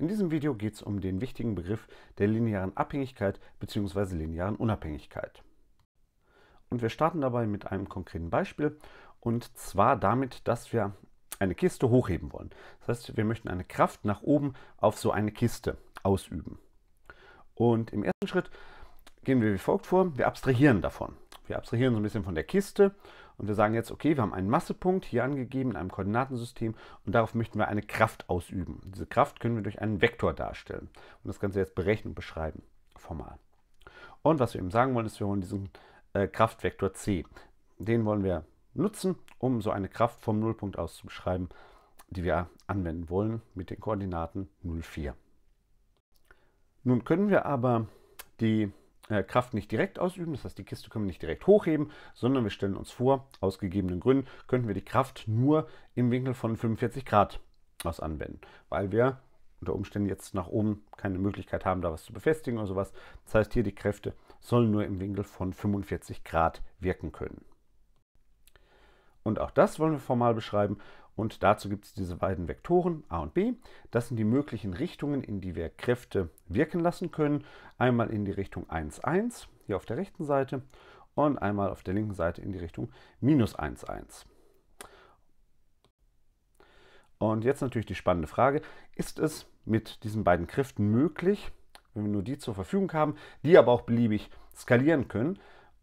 In diesem Video geht es um den wichtigen Begriff der linearen Abhängigkeit bzw. linearen Unabhängigkeit. Und wir starten dabei mit einem konkreten Beispiel und zwar damit, dass wir eine Kiste hochheben wollen. Das heißt, wir möchten eine Kraft nach oben auf so eine Kiste ausüben. Und im ersten Schritt gehen wir wie folgt vor, wir abstrahieren davon. Wir abstrahieren so ein bisschen von der Kiste und wir sagen jetzt, okay, wir haben einen Massepunkt hier angegeben in einem Koordinatensystem und darauf möchten wir eine Kraft ausüben. Diese Kraft können wir durch einen Vektor darstellen und das Ganze jetzt berechnen und beschreiben, formal. Und was wir eben sagen wollen, ist, wir holen diesen äh, Kraftvektor c. Den wollen wir nutzen, um so eine Kraft vom Nullpunkt aus zu beschreiben, die wir anwenden wollen mit den Koordinaten 0,4. Nun können wir aber die äh, Kraft nicht direkt ausüben. Das heißt, die Kiste können wir nicht direkt hochheben, sondern wir stellen uns vor, aus gegebenen Gründen könnten wir die Kraft nur im Winkel von 45 Grad aus anwenden, weil wir unter Umständen jetzt nach oben keine Möglichkeit haben, da was zu befestigen oder sowas. Das heißt, hier die Kräfte sollen nur im Winkel von 45 Grad wirken können. Und auch das wollen wir formal beschreiben. Und dazu gibt es diese beiden Vektoren A und B. Das sind die möglichen Richtungen, in die wir Kräfte wirken lassen können. Einmal in die Richtung 1, 1, hier auf der rechten Seite, und einmal auf der linken Seite in die Richtung minus 1, 1. Und jetzt natürlich die spannende Frage, ist es mit diesen beiden Kräften möglich, wenn wir nur die zur Verfügung haben, die aber auch beliebig skalieren können,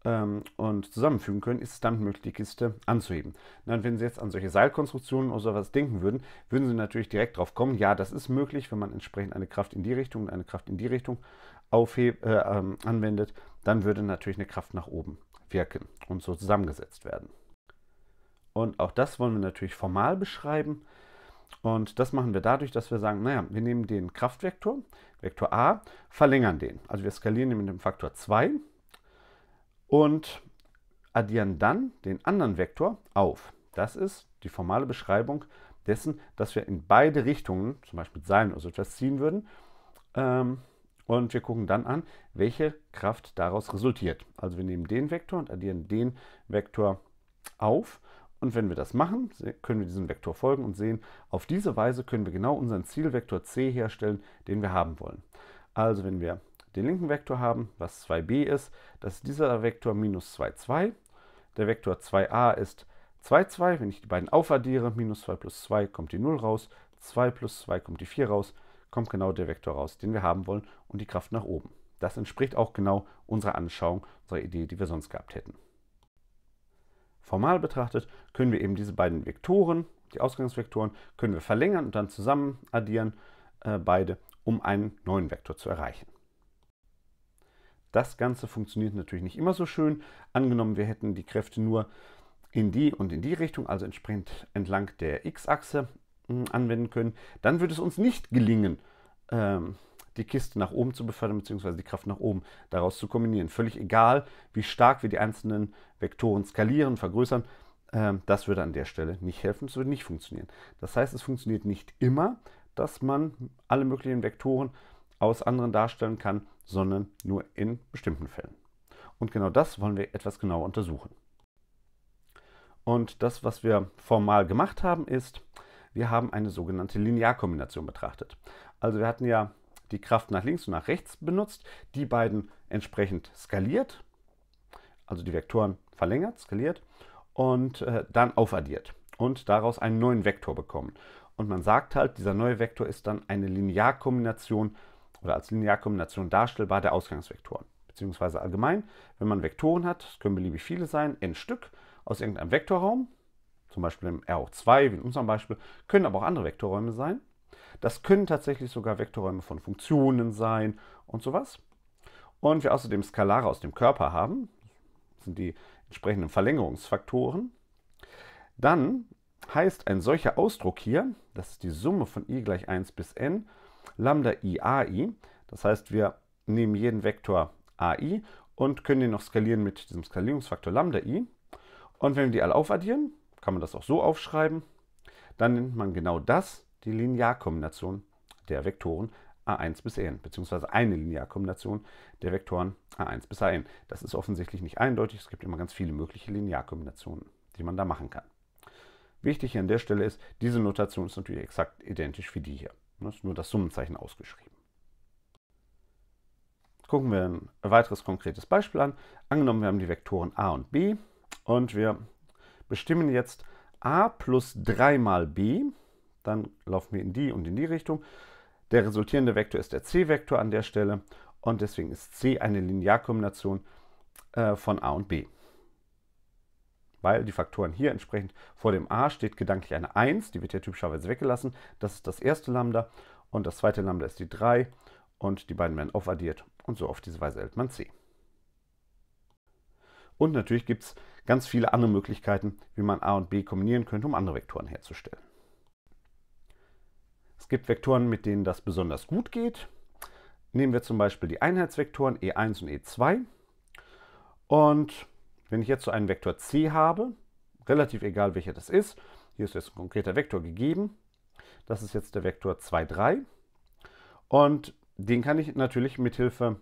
ähm, und zusammenfügen können, ist es dann möglich, die Kiste anzuheben. Und wenn Sie jetzt an solche Seilkonstruktionen oder sowas denken würden, würden Sie natürlich direkt drauf kommen, ja, das ist möglich, wenn man entsprechend eine Kraft in die Richtung und eine Kraft in die Richtung aufheb, äh, ähm, anwendet, dann würde natürlich eine Kraft nach oben wirken und so zusammengesetzt werden. Und auch das wollen wir natürlich formal beschreiben. Und das machen wir dadurch, dass wir sagen, naja, wir nehmen den Kraftvektor, Vektor a, verlängern den. Also wir skalieren den mit dem Faktor 2 und addieren dann den anderen Vektor auf. Das ist die formale Beschreibung dessen, dass wir in beide Richtungen, zum Beispiel Seilen oder so etwas, ziehen würden. Ähm, und wir gucken dann an, welche Kraft daraus resultiert. Also wir nehmen den Vektor und addieren den Vektor auf. Und wenn wir das machen, können wir diesem Vektor folgen und sehen, auf diese Weise können wir genau unseren Zielvektor c herstellen, den wir haben wollen. Also wenn wir den linken Vektor haben, was 2b ist. Das ist dieser Vektor minus 2, 2. Der Vektor 2a ist 2, 2. Wenn ich die beiden aufaddiere, minus 2 plus 2 kommt die 0 raus, 2 plus 2 kommt die 4 raus, kommt genau der Vektor raus, den wir haben wollen und die Kraft nach oben. Das entspricht auch genau unserer Anschauung, unserer Idee, die wir sonst gehabt hätten. Formal betrachtet können wir eben diese beiden Vektoren, die Ausgangsvektoren, können wir verlängern und dann zusammen addieren, äh, beide, um einen neuen Vektor zu erreichen. Das Ganze funktioniert natürlich nicht immer so schön. Angenommen, wir hätten die Kräfte nur in die und in die Richtung, also entsprechend entlang der x-Achse hm, anwenden können, dann würde es uns nicht gelingen, ähm, die Kiste nach oben zu befördern, beziehungsweise die Kraft nach oben daraus zu kombinieren. Völlig egal, wie stark wir die einzelnen Vektoren skalieren, vergrößern, ähm, das würde an der Stelle nicht helfen, es würde nicht funktionieren. Das heißt, es funktioniert nicht immer, dass man alle möglichen Vektoren aus anderen darstellen kann, sondern nur in bestimmten Fällen. Und genau das wollen wir etwas genauer untersuchen. Und das, was wir formal gemacht haben, ist, wir haben eine sogenannte Linearkombination betrachtet. Also wir hatten ja die Kraft nach links und nach rechts benutzt, die beiden entsprechend skaliert, also die Vektoren verlängert, skaliert und äh, dann aufaddiert und daraus einen neuen Vektor bekommen. Und man sagt halt, dieser neue Vektor ist dann eine Linearkombination oder als Linearkombination darstellbar der Ausgangsvektoren. Beziehungsweise allgemein, wenn man Vektoren hat, es können beliebig viele sein, n Stück aus irgendeinem Vektorraum, zum Beispiel im R hoch 2, wie in unserem Beispiel, können aber auch andere Vektorräume sein. Das können tatsächlich sogar Vektorräume von Funktionen sein und sowas. Und wir außerdem Skalare aus dem Körper haben, das sind die entsprechenden Verlängerungsfaktoren, dann heißt ein solcher Ausdruck hier, das ist die Summe von i gleich 1 bis n Lambda i ai. Das heißt, wir nehmen jeden Vektor ai und können den noch skalieren mit diesem Skalierungsfaktor Lambda i. Und wenn wir die alle aufaddieren, kann man das auch so aufschreiben, dann nennt man genau das die Linearkombination der Vektoren a1 bis an, beziehungsweise eine Linearkombination der Vektoren a1 bis an. Das ist offensichtlich nicht eindeutig, es gibt immer ganz viele mögliche Linearkombinationen, die man da machen kann. Wichtig hier an der Stelle ist, diese Notation ist natürlich exakt identisch wie die hier. Das ist nur das Summenzeichen ausgeschrieben. Jetzt gucken wir ein weiteres konkretes Beispiel an. Angenommen, wir haben die Vektoren a und b und wir bestimmen jetzt a plus 3 mal b. Dann laufen wir in die und in die Richtung. Der resultierende Vektor ist der c-Vektor an der Stelle und deswegen ist c eine Linearkombination äh, von a und b weil die Faktoren hier entsprechend vor dem a steht gedanklich eine 1, die wird hier typischerweise weggelassen. Das ist das erste Lambda und das zweite Lambda ist die 3 und die beiden werden aufaddiert und so auf diese Weise erhält man c. Und natürlich gibt es ganz viele andere Möglichkeiten, wie man a und b kombinieren könnte, um andere Vektoren herzustellen. Es gibt Vektoren, mit denen das besonders gut geht. Nehmen wir zum Beispiel die Einheitsvektoren e1 und e2 und wenn ich jetzt so einen Vektor c habe, relativ egal welcher das ist, hier ist jetzt ein konkreter Vektor gegeben, das ist jetzt der Vektor 2, 3 und den kann ich natürlich mithilfe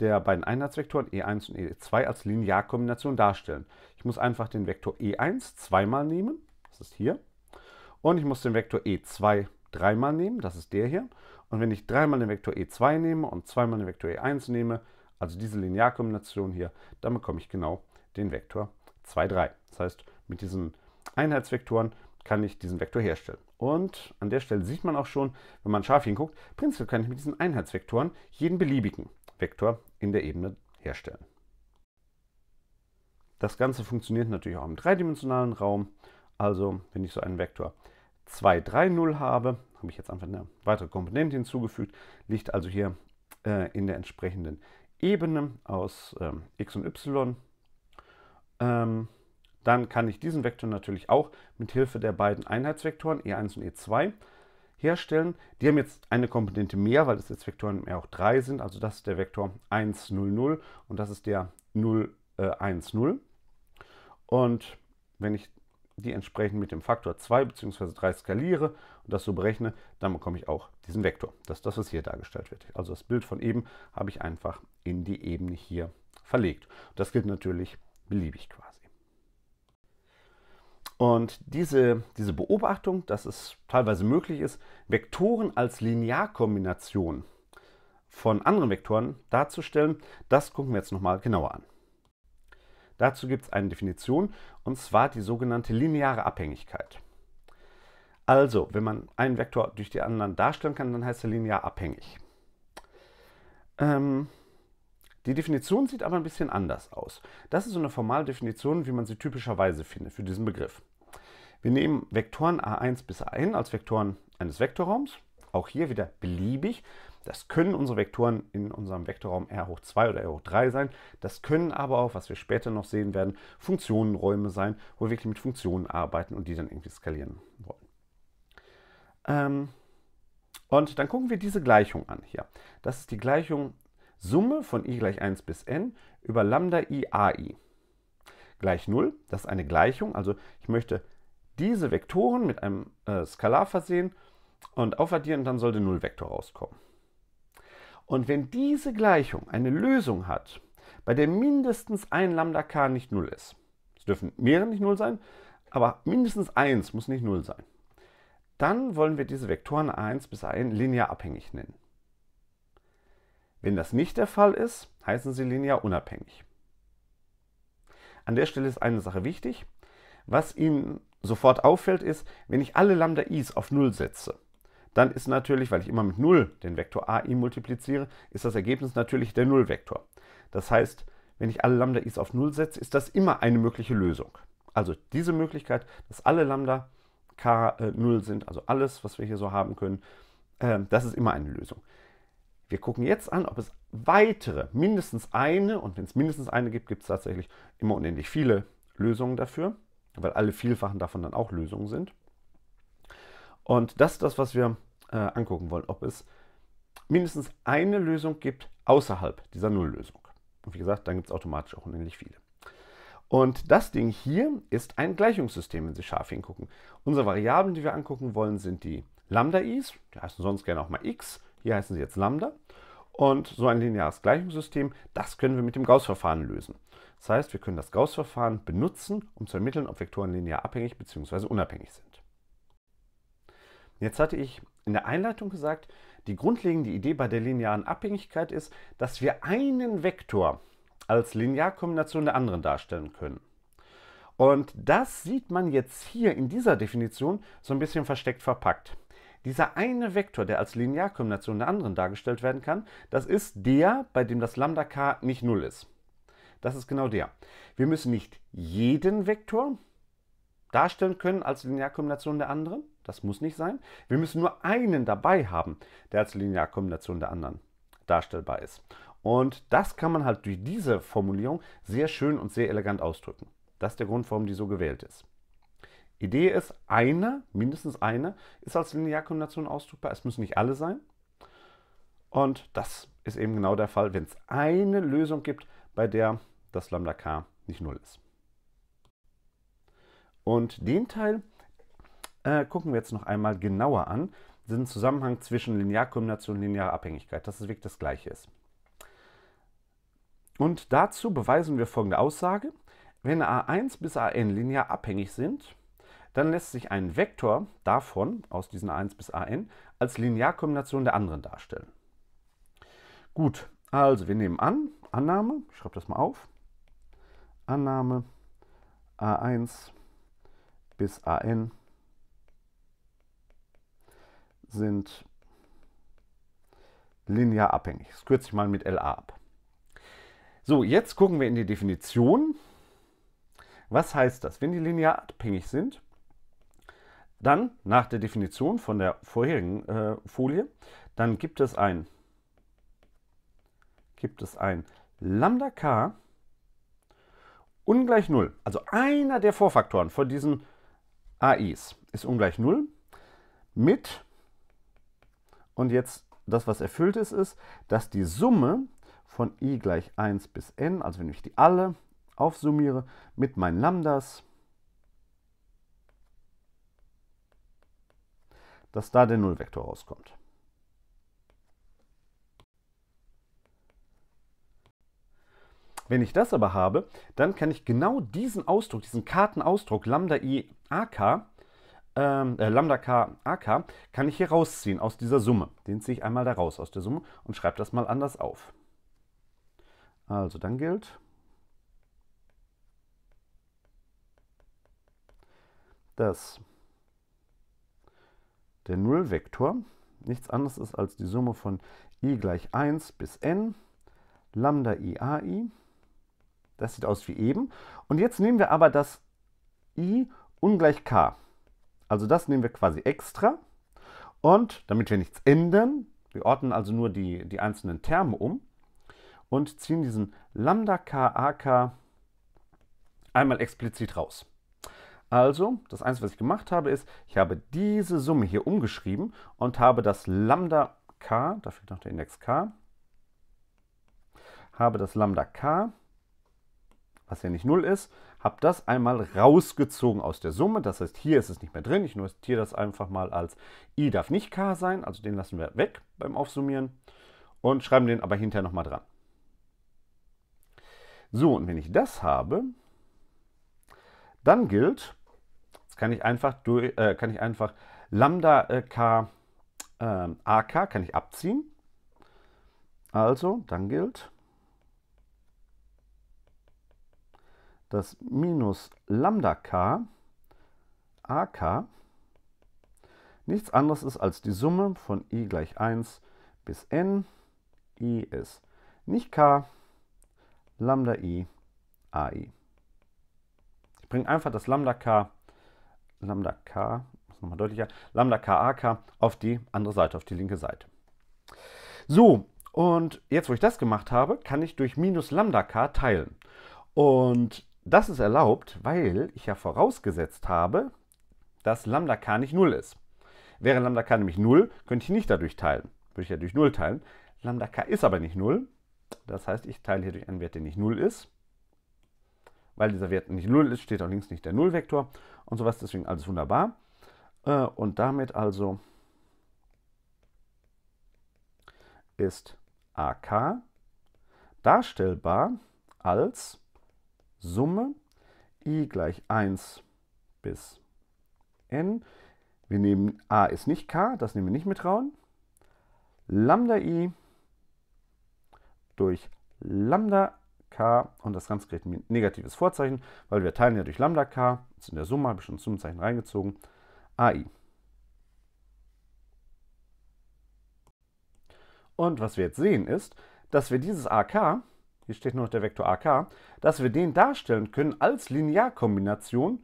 der beiden Einheitsvektoren e1 und e2 als Linearkombination darstellen. Ich muss einfach den Vektor e1 zweimal nehmen, das ist hier, und ich muss den Vektor e2 dreimal nehmen, das ist der hier. Und wenn ich dreimal den Vektor e2 nehme und zweimal den Vektor e1 nehme, also diese Linearkombination hier, dann bekomme ich genau den Vektor 2, 3. Das heißt, mit diesen Einheitsvektoren kann ich diesen Vektor herstellen. Und an der Stelle sieht man auch schon, wenn man scharf hinguckt, prinzipiell kann ich mit diesen Einheitsvektoren jeden beliebigen Vektor in der Ebene herstellen. Das Ganze funktioniert natürlich auch im dreidimensionalen Raum. Also wenn ich so einen Vektor 2, 3, 0 habe, habe ich jetzt einfach eine weitere Komponente hinzugefügt, liegt also hier äh, in der entsprechenden Ebene aus ähm, x und y, ähm, dann kann ich diesen Vektor natürlich auch mit Hilfe der beiden Einheitsvektoren e1 und e2 herstellen. Die haben jetzt eine Komponente mehr, weil es jetzt Vektoren mehr auch 3 sind. Also das ist der Vektor 1, 0, 0 und das ist der 0, äh, 1, 0. Und wenn ich die entsprechend mit dem Faktor 2 bzw. 3 skaliere und das so berechne, dann bekomme ich auch diesen Vektor. Das ist das, was hier dargestellt wird. Also das Bild von eben habe ich einfach in die Ebene hier verlegt. Das gilt natürlich beliebig quasi. Und diese, diese Beobachtung, dass es teilweise möglich ist, Vektoren als Linearkombination von anderen Vektoren darzustellen, das gucken wir jetzt nochmal genauer an. Dazu gibt es eine Definition, und zwar die sogenannte lineare Abhängigkeit. Also, wenn man einen Vektor durch die anderen darstellen kann, dann heißt er linear abhängig. Ähm, die Definition sieht aber ein bisschen anders aus. Das ist so eine formale Definition, wie man sie typischerweise findet für diesen Begriff. Wir nehmen Vektoren a1 bis a1 als Vektoren eines Vektorraums, auch hier wieder beliebig. Das können unsere Vektoren in unserem Vektorraum R hoch 2 oder R hoch 3 sein. Das können aber auch, was wir später noch sehen werden, Funktionenräume sein, wo wir wirklich mit Funktionen arbeiten und die dann irgendwie skalieren wollen. Ähm, und dann gucken wir diese Gleichung an hier. Das ist die Gleichung Summe von i gleich 1 bis n über lambda i ai gleich 0. Das ist eine Gleichung, also ich möchte diese Vektoren mit einem äh, Skalar versehen und aufaddieren, dann soll der Nullvektor rauskommen. Und wenn diese Gleichung eine Lösung hat, bei der mindestens ein Lambda k nicht 0 ist, es dürfen mehrere nicht 0 sein, aber mindestens 1 muss nicht 0 sein, dann wollen wir diese Vektoren a1 bis a an linear abhängig nennen. Wenn das nicht der Fall ist, heißen sie linear unabhängig. An der Stelle ist eine Sache wichtig. Was Ihnen sofort auffällt, ist, wenn ich alle Lambda i's auf 0 setze, dann ist natürlich, weil ich immer mit 0 den Vektor ai multipliziere, ist das Ergebnis natürlich der Nullvektor. Das heißt, wenn ich alle Lambda-i's auf 0 setze, ist das immer eine mögliche Lösung. Also diese Möglichkeit, dass alle Lambda k äh, 0 sind, also alles, was wir hier so haben können, äh, das ist immer eine Lösung. Wir gucken jetzt an, ob es weitere, mindestens eine, und wenn es mindestens eine gibt, gibt es tatsächlich immer unendlich viele Lösungen dafür, weil alle Vielfachen davon dann auch Lösungen sind. Und das ist das, was wir äh, angucken wollen, ob es mindestens eine Lösung gibt außerhalb dieser Nulllösung. Und wie gesagt, dann gibt es automatisch auch unendlich viele. Und das Ding hier ist ein Gleichungssystem, wenn Sie scharf hingucken. Unsere Variablen, die wir angucken wollen, sind die Lambda-Is, die heißen sonst gerne auch mal x, hier heißen sie jetzt Lambda. Und so ein lineares Gleichungssystem, das können wir mit dem gauss verfahren lösen. Das heißt, wir können das gauss verfahren benutzen, um zu ermitteln, ob Vektoren linear abhängig bzw. unabhängig sind. Jetzt hatte ich in der Einleitung gesagt, die grundlegende Idee bei der linearen Abhängigkeit ist, dass wir einen Vektor als Linearkombination der anderen darstellen können. Und das sieht man jetzt hier in dieser Definition so ein bisschen versteckt verpackt. Dieser eine Vektor, der als Linearkombination der anderen dargestellt werden kann, das ist der, bei dem das Lambda k nicht 0 ist. Das ist genau der. Wir müssen nicht jeden Vektor darstellen können als Linearkombination der anderen, das muss nicht sein. Wir müssen nur einen dabei haben, der als lineare Kombination der anderen darstellbar ist. Und das kann man halt durch diese Formulierung sehr schön und sehr elegant ausdrücken. Das ist der Grund, warum die so gewählt ist. Idee ist, eine, mindestens eine, ist als Linearkombination ausdrückbar. Es müssen nicht alle sein. Und das ist eben genau der Fall, wenn es eine Lösung gibt, bei der das Lambda k nicht null ist. Und den Teil, äh, gucken wir jetzt noch einmal genauer an, den Zusammenhang zwischen Linearkombination und linearer Abhängigkeit, dass es wirklich das gleiche ist. Und dazu beweisen wir folgende Aussage. Wenn a1 bis an linear abhängig sind, dann lässt sich ein Vektor davon, aus diesen a1 bis an, als Linearkombination der anderen darstellen. Gut, also wir nehmen an, Annahme, ich schreibe das mal auf, Annahme a1 bis an sind linear abhängig. Das kürze ich mal mit LA ab. So, jetzt gucken wir in die Definition. Was heißt das? Wenn die linear abhängig sind, dann nach der Definition von der vorherigen äh, Folie, dann gibt es ein, gibt es ein Lambda k ungleich 0. Also einer der Vorfaktoren von diesen AIs ist ungleich 0 mit und jetzt das, was erfüllt ist, ist, dass die Summe von i gleich 1 bis n, also wenn ich die alle aufsummiere mit meinen Lambdas, dass da der Nullvektor rauskommt. Wenn ich das aber habe, dann kann ich genau diesen Ausdruck, diesen Kartenausdruck lambda i ak ähm, äh, Lambda K AK kann ich hier rausziehen aus dieser Summe. Den ziehe ich einmal da raus aus der Summe und schreibe das mal anders auf. Also dann gilt, dass der Nullvektor nichts anderes ist als die Summe von i gleich 1 bis n, lambda i ai. Das sieht aus wie eben. Und jetzt nehmen wir aber das i ungleich k. Also das nehmen wir quasi extra. Und damit wir nichts ändern, wir ordnen also nur die, die einzelnen Terme um und ziehen diesen Lambda K AK einmal explizit raus. Also, das Einzige, was ich gemacht habe, ist, ich habe diese Summe hier umgeschrieben und habe das Lambda K, da fehlt noch der Index K, habe das Lambda K, was ja nicht 0 ist, habe das einmal rausgezogen aus der Summe. Das heißt, hier ist es nicht mehr drin. Ich notiere das einfach mal als i darf nicht k sein. Also den lassen wir weg beim Aufsummieren und schreiben den aber hinterher nochmal dran. So, und wenn ich das habe, dann gilt, jetzt kann ich einfach, durch, äh, kann ich einfach Lambda äh, K äh, AK kann ich abziehen. Also, dann gilt dass minus lambda k ak nichts anderes ist als die Summe von i gleich 1 bis n. i ist nicht k, lambda i, ai. Ich bringe einfach das lambda k, lambda k, muss nochmal deutlicher, lambda k, ak auf die andere Seite, auf die linke Seite. So, und jetzt, wo ich das gemacht habe, kann ich durch minus lambda k teilen. Und das ist erlaubt, weil ich ja vorausgesetzt habe, dass Lambda k nicht 0 ist. Wäre Lambda k nämlich 0, könnte ich nicht dadurch teilen. Würde ich ja durch 0 teilen. Lambda k ist aber nicht 0. Das heißt, ich teile hier durch einen Wert, der nicht 0 ist. Weil dieser Wert nicht 0 ist, steht auch links nicht der Nullvektor und sowas. Deswegen alles wunderbar. Äh, und damit also ist ak darstellbar als Summe i gleich 1 bis n. Wir nehmen a ist nicht k, das nehmen wir nicht mit rauen. Lambda i durch Lambda k und das Ganze kriegt ein negatives Vorzeichen, weil wir teilen ja durch Lambda k, das ist in der Summe, habe ich schon ein Summenzeichen reingezogen, ai. Und was wir jetzt sehen ist, dass wir dieses ak hier steht nur noch der Vektor ak, dass wir den darstellen können als Linearkombination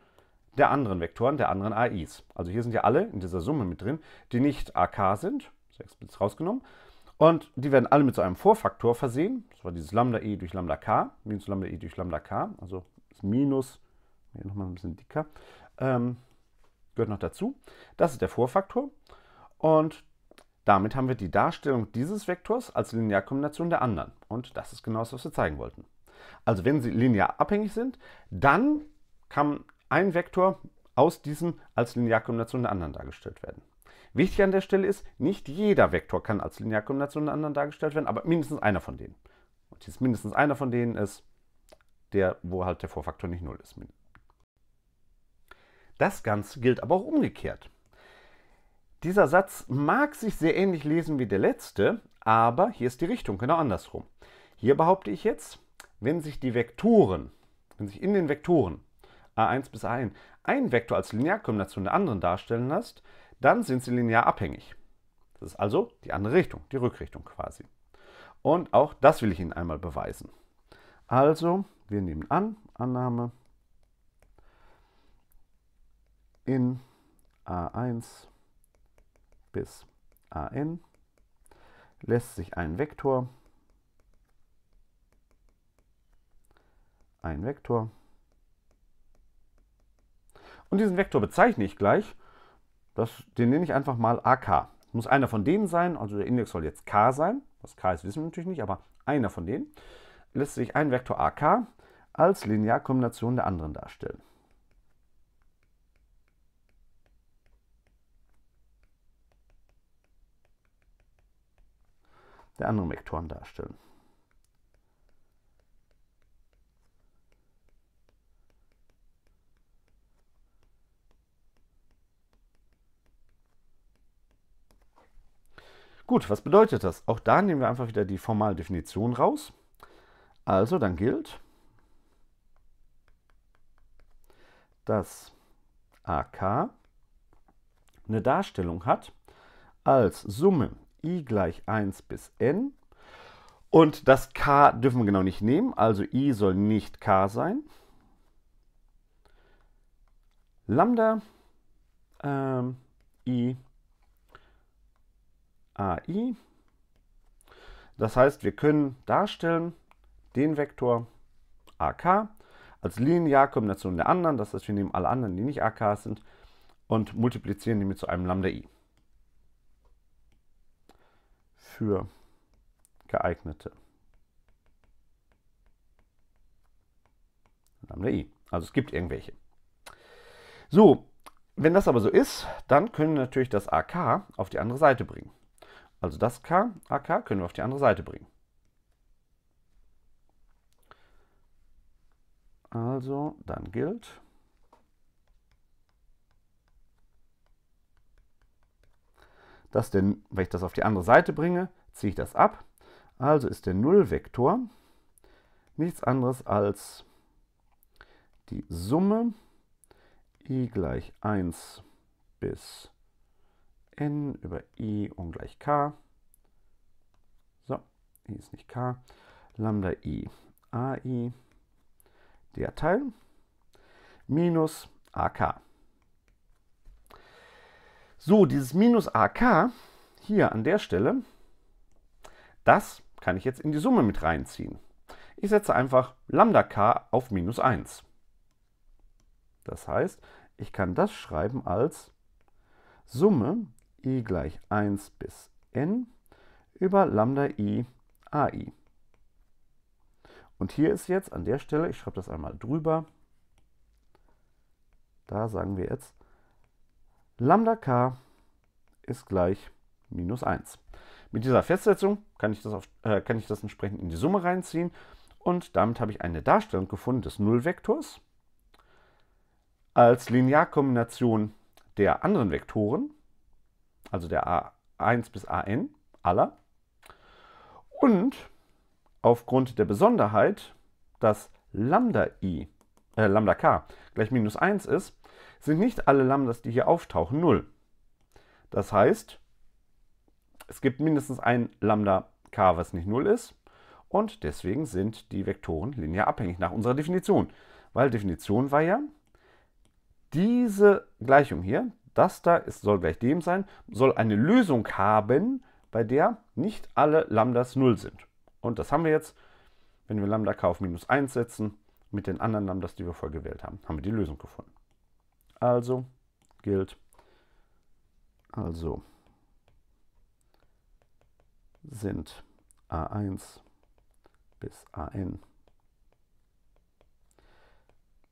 der anderen Vektoren, der anderen AIs. Also hier sind ja alle in dieser Summe mit drin, die nicht AK sind, 6 Bits rausgenommen, und die werden alle mit so einem Vorfaktor versehen. Das war dieses Lambda E durch Lambda K, minus Lambda E durch Lambda K, also das Minus, hier nochmal ein bisschen dicker, ähm, gehört noch dazu. Das ist der Vorfaktor. Und damit haben wir die Darstellung dieses Vektors als Linearkombination der anderen. Und das ist genau das, was wir zeigen wollten. Also wenn sie linear abhängig sind, dann kann ein Vektor aus diesem als Linearkombination der anderen dargestellt werden. Wichtig an der Stelle ist, nicht jeder Vektor kann als Linearkombination der anderen dargestellt werden, aber mindestens einer von denen. Und dieses mindestens einer von denen ist der, wo halt der Vorfaktor nicht 0 ist. Das Ganze gilt aber auch umgekehrt. Dieser Satz mag sich sehr ähnlich lesen wie der letzte, aber hier ist die Richtung genau andersrum. Hier behaupte ich jetzt, wenn sich die Vektoren, wenn sich in den Vektoren a1 bis a1 ein Vektor als Linearkombination der anderen darstellen lässt, dann sind sie linear abhängig. Das ist also die andere Richtung, die Rückrichtung quasi. Und auch das will ich Ihnen einmal beweisen. Also, wir nehmen an, Annahme in a1 bis an lässt sich ein Vektor, ein Vektor, und diesen Vektor bezeichne ich gleich, das, den nenne ich einfach mal AK. Das muss einer von denen sein, also der Index soll jetzt K sein, was K ist, wissen wir natürlich nicht, aber einer von denen, lässt sich ein Vektor AK als Linearkombination der anderen darstellen. der anderen Vektoren darstellen. Gut, was bedeutet das? Auch da nehmen wir einfach wieder die formale Definition raus. Also dann gilt, dass AK eine Darstellung hat als Summe i gleich 1 bis n. Und das k dürfen wir genau nicht nehmen, also i soll nicht k sein. Lambda ähm, i ai. Das heißt, wir können darstellen den Vektor ak als Linearkombination der anderen. Das heißt, wir nehmen alle anderen, die nicht ak sind, und multiplizieren die mit zu einem Lambda i für geeignete. Lambda i. Also es gibt irgendwelche. So, wenn das aber so ist, dann können wir natürlich das AK auf die andere Seite bringen. Also das K, AK können wir auf die andere Seite bringen. Also dann gilt Das denn, wenn ich das auf die andere Seite bringe, ziehe ich das ab. Also ist der Nullvektor nichts anderes als die Summe i gleich 1 bis n über i ungleich k. So, i ist nicht k. Lambda i ai der Teil minus ak. So, dieses Minus AK hier an der Stelle, das kann ich jetzt in die Summe mit reinziehen. Ich setze einfach Lambda K auf minus 1. Das heißt, ich kann das schreiben als Summe i e gleich 1 bis n über Lambda i ai. Und hier ist jetzt an der Stelle, ich schreibe das einmal drüber, da sagen wir jetzt Lambda k ist gleich minus 1. Mit dieser Festsetzung kann ich, das auf, äh, kann ich das entsprechend in die Summe reinziehen und damit habe ich eine Darstellung gefunden des Nullvektors als Linearkombination der anderen Vektoren, also der a1 bis an aller, und aufgrund der Besonderheit, dass Lambda i, äh, Lambda k gleich minus 1 ist, sind nicht alle Lambdas, die hier auftauchen, 0. Das heißt, es gibt mindestens ein Lambda k, was nicht 0 ist. Und deswegen sind die Vektoren linear abhängig nach unserer Definition. Weil Definition war ja, diese Gleichung hier, das da ist, soll gleich dem sein, soll eine Lösung haben, bei der nicht alle Lambdas 0 sind. Und das haben wir jetzt, wenn wir Lambda k auf minus 1 setzen, mit den anderen Lambdas, die wir vorher gewählt haben, haben wir die Lösung gefunden. Also gilt also sind A1 bis AN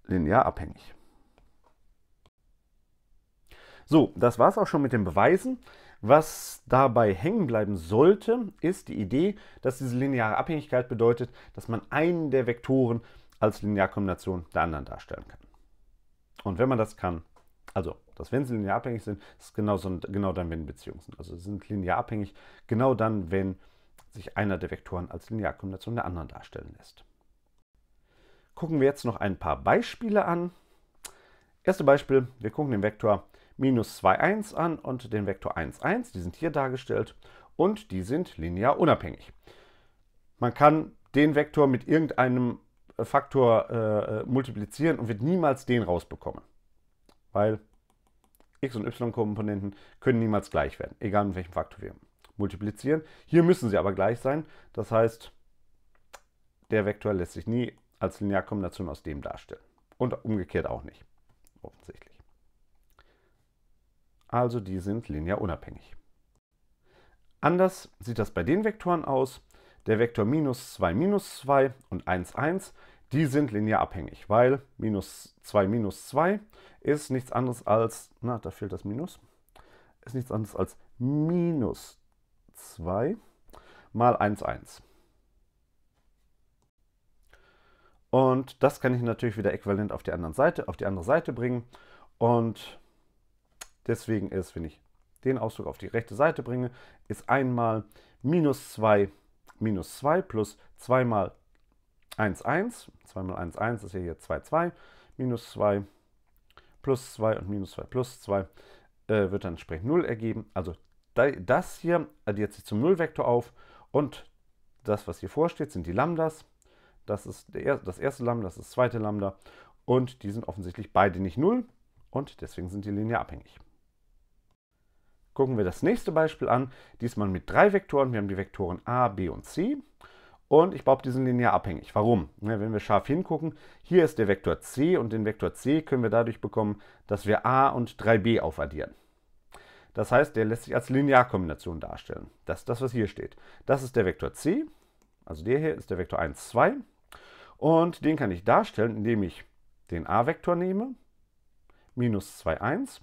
linear abhängig. So, das war es auch schon mit den Beweisen. Was dabei hängen bleiben sollte, ist die Idee, dass diese lineare Abhängigkeit bedeutet, dass man einen der Vektoren als Linearkombination der anderen darstellen kann. Und wenn man das kann, also dass wenn sie linear abhängig sind, ist genau, so, genau dann, wenn Beziehungen sind. Also sie sind linear abhängig, genau dann, wenn sich einer der Vektoren als Linearkombination der anderen darstellen lässt. Gucken wir jetzt noch ein paar Beispiele an. Erste Beispiel, wir gucken den Vektor minus 2, 1 an und den Vektor 1, 1. Die sind hier dargestellt und die sind linear unabhängig. Man kann den Vektor mit irgendeinem Faktor äh, äh, multiplizieren und wird niemals den rausbekommen. Weil x- und y-Komponenten können niemals gleich werden, egal mit welchem Faktor wir multiplizieren. Hier müssen sie aber gleich sein. Das heißt, der Vektor lässt sich nie als Linearkombination aus dem darstellen. Und umgekehrt auch nicht, offensichtlich. Also die sind linear unabhängig. Anders sieht das bei den Vektoren aus der Vektor minus 2, minus 2 und 1, 1, die sind linear abhängig, weil minus 2, minus 2 ist nichts anderes als, na, da fehlt das Minus, ist nichts anderes als minus 2 mal 1, 1. Und das kann ich natürlich wieder äquivalent auf die, anderen Seite, auf die andere Seite bringen. Und deswegen ist, wenn ich den Ausdruck auf die rechte Seite bringe, ist einmal minus 2 minus 2 plus 2 mal 1, 1. 2 mal 1, 1 ist ja hier 2, 2. Minus 2 plus 2 und minus 2 plus 2 äh, wird dann entsprechend 0 ergeben. Also das hier addiert äh, sich zum Nullvektor auf und das, was hier vorsteht, sind die Lambdas. Das ist der, das erste Lambda, das ist das zweite Lambda und die sind offensichtlich beide nicht 0 und deswegen sind die linear abhängig gucken wir das nächste Beispiel an. Diesmal mit drei Vektoren. Wir haben die Vektoren a, b und c. Und ich behaupte, die sind linear abhängig. Warum? Ne, wenn wir scharf hingucken, hier ist der Vektor c und den Vektor c können wir dadurch bekommen, dass wir a und 3b aufaddieren. Das heißt, der lässt sich als Linearkombination darstellen. Das ist das, was hier steht. Das ist der Vektor c, also der hier ist der Vektor 1, 2. Und den kann ich darstellen, indem ich den a-Vektor nehme, minus 2, 1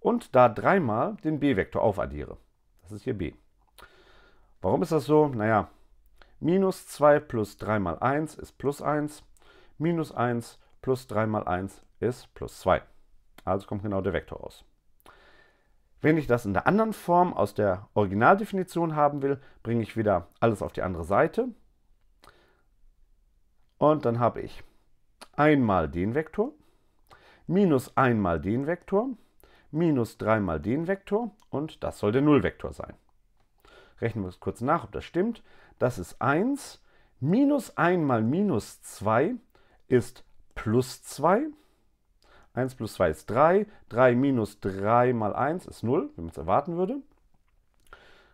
und da dreimal den b-Vektor aufaddiere. Das ist hier b. Warum ist das so? Naja, minus 2 plus 3 mal 1 ist plus 1, minus 1 plus 3 mal 1 ist plus 2. Also kommt genau der Vektor aus. Wenn ich das in der anderen Form aus der Originaldefinition haben will, bringe ich wieder alles auf die andere Seite. Und dann habe ich einmal den Vektor minus einmal den Vektor minus 3 mal den Vektor und das soll der Nullvektor sein. Rechnen wir es kurz nach, ob das stimmt. Das ist 1. Minus 1 mal minus 2 ist plus 2. 1 plus 2 ist 3. 3 minus 3 mal 1 ist 0, wie man es erwarten würde.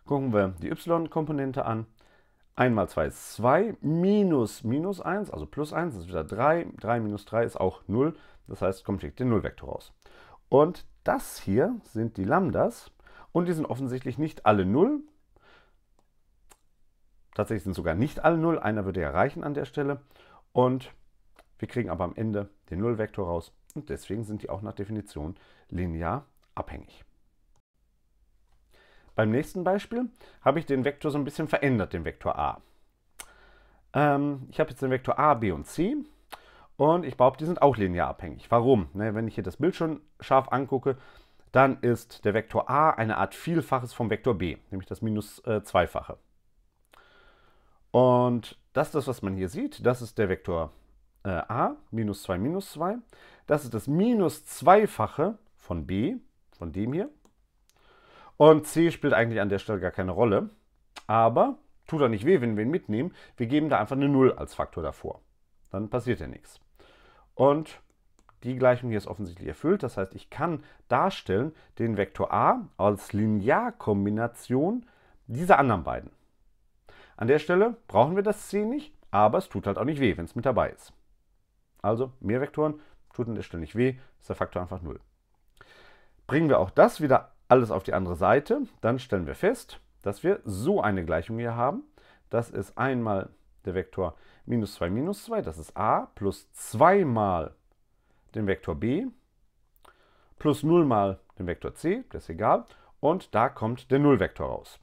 Gucken wir die y-Komponente an. 1 mal 2 ist 2, minus minus 1, also plus 1 ist wieder 3, 3 minus 3 ist auch 0, das heißt, kommt direkt der Nullvektor raus. Und das hier sind die Lambdas und die sind offensichtlich nicht alle 0. Tatsächlich sind sogar nicht alle 0, einer würde ja reichen an der Stelle. Und wir kriegen aber am Ende den Nullvektor raus und deswegen sind die auch nach Definition linear abhängig. Beim nächsten Beispiel habe ich den Vektor so ein bisschen verändert, den Vektor a. Ähm, ich habe jetzt den Vektor a, b und c und ich behaupte, die sind auch linear abhängig. Warum? Ne, wenn ich hier das Bild schon scharf angucke, dann ist der Vektor a eine Art Vielfaches vom Vektor b, nämlich das minus äh, zweifache. Und das ist das, was man hier sieht. Das ist der Vektor äh, a, minus 2, minus 2. Das ist das minus zweifache von b, von dem hier. Und c spielt eigentlich an der Stelle gar keine Rolle. Aber tut auch nicht weh, wenn wir ihn mitnehmen. Wir geben da einfach eine 0 als Faktor davor. Dann passiert ja nichts. Und die Gleichung hier ist offensichtlich erfüllt. Das heißt, ich kann darstellen den Vektor a als Linearkombination dieser anderen beiden. An der Stelle brauchen wir das c nicht, aber es tut halt auch nicht weh, wenn es mit dabei ist. Also mehr Vektoren tut an der Stelle nicht weh, ist der Faktor einfach 0. Bringen wir auch das wieder alles auf die andere Seite, dann stellen wir fest, dass wir so eine Gleichung hier haben. Das ist einmal der Vektor minus 2 minus 2, das ist a, plus 2 mal den Vektor b, plus 0 mal den Vektor c, das ist egal, und da kommt der Nullvektor raus.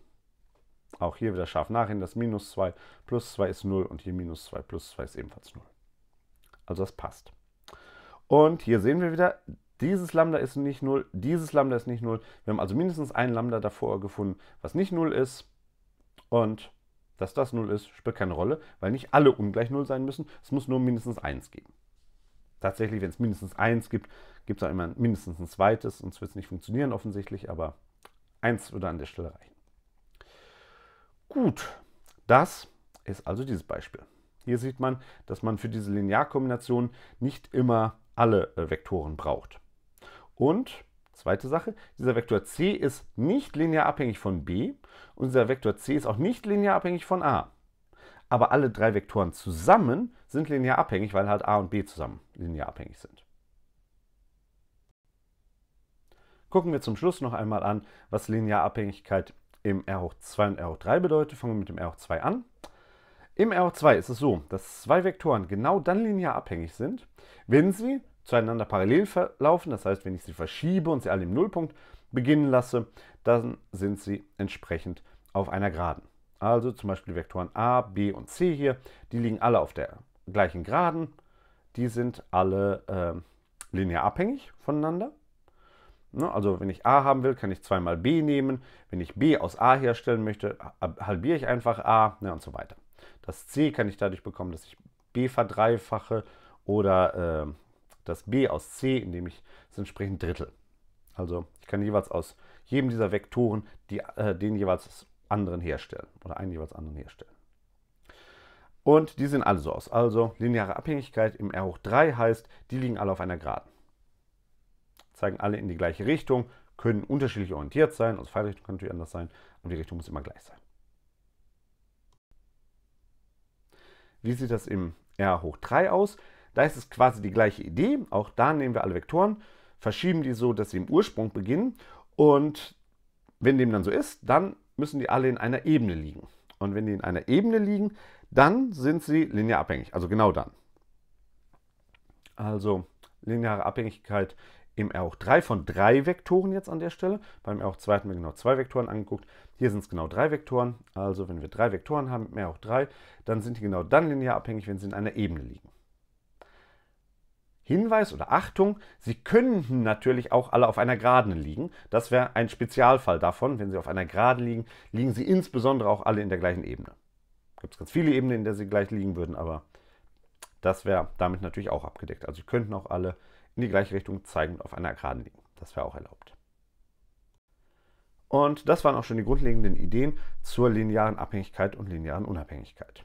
Auch hier wieder scharf nachhin, das minus 2 plus 2 ist 0 und hier minus 2 plus 2 ist ebenfalls 0. Also das passt. Und hier sehen wir wieder, dieses Lambda ist nicht 0, dieses Lambda ist nicht 0. Wir haben also mindestens ein Lambda davor gefunden, was nicht 0 ist. Und dass das 0 ist, spielt keine Rolle, weil nicht alle ungleich 0 sein müssen. Es muss nur mindestens 1 geben. Tatsächlich, wenn es mindestens 1 gibt, gibt es auch immer mindestens ein zweites, sonst wird es nicht funktionieren offensichtlich, aber 1 würde an der Stelle reichen. Gut, das ist also dieses Beispiel. Hier sieht man, dass man für diese Linearkombination nicht immer alle äh, Vektoren braucht. Und Zweite Sache, dieser Vektor c ist nicht linear abhängig von b und dieser Vektor c ist auch nicht linear abhängig von a. Aber alle drei Vektoren zusammen sind linear abhängig, weil halt a und b zusammen linear abhängig sind. Gucken wir zum Schluss noch einmal an, was Linearabhängigkeit im R hoch 2 und R hoch 3 bedeutet. Fangen wir mit dem R hoch 2 an. Im R hoch 2 ist es so, dass zwei Vektoren genau dann linear abhängig sind, wenn sie zueinander parallel verlaufen, das heißt, wenn ich sie verschiebe und sie alle im Nullpunkt beginnen lasse, dann sind sie entsprechend auf einer Geraden. Also zum Beispiel die Vektoren a, b und c hier, die liegen alle auf der gleichen Geraden, die sind alle äh, linear abhängig voneinander. Ne, also wenn ich a haben will, kann ich zweimal b nehmen. Wenn ich b aus a herstellen möchte, halbiere ich einfach a ne, und so weiter. Das c kann ich dadurch bekommen, dass ich b verdreifache oder äh, das b aus c, indem ich es entsprechend Drittel. Also ich kann jeweils aus jedem dieser Vektoren die, äh, den jeweils anderen herstellen oder einen jeweils anderen herstellen. Und die sehen alle so aus. Also lineare Abhängigkeit im R hoch 3 heißt, die liegen alle auf einer Geraden. Zeigen alle in die gleiche Richtung, können unterschiedlich orientiert sein, also Pfeilrichtung kann natürlich anders sein, aber die Richtung muss immer gleich sein. Wie sieht das im R hoch 3 aus? Da ist es quasi die gleiche Idee. Auch da nehmen wir alle Vektoren, verschieben die so, dass sie im Ursprung beginnen. Und wenn dem dann so ist, dann müssen die alle in einer Ebene liegen. Und wenn die in einer Ebene liegen, dann sind sie linear abhängig. Also genau dann. Also lineare Abhängigkeit im R hoch 3 von drei Vektoren jetzt an der Stelle. Beim R hoch 2 hatten wir genau zwei Vektoren angeguckt. Hier sind es genau drei Vektoren. Also wenn wir drei Vektoren haben mit R hoch 3, dann sind die genau dann linear abhängig, wenn sie in einer Ebene liegen. Hinweis oder Achtung, sie könnten natürlich auch alle auf einer Geraden liegen. Das wäre ein Spezialfall davon. Wenn sie auf einer Geraden liegen, liegen sie insbesondere auch alle in der gleichen Ebene. Gibt es ganz viele Ebenen, in der sie gleich liegen würden, aber das wäre damit natürlich auch abgedeckt. Also sie könnten auch alle in die gleiche Richtung zeigen und auf einer Geraden liegen. Das wäre auch erlaubt. Und das waren auch schon die grundlegenden Ideen zur linearen Abhängigkeit und linearen Unabhängigkeit.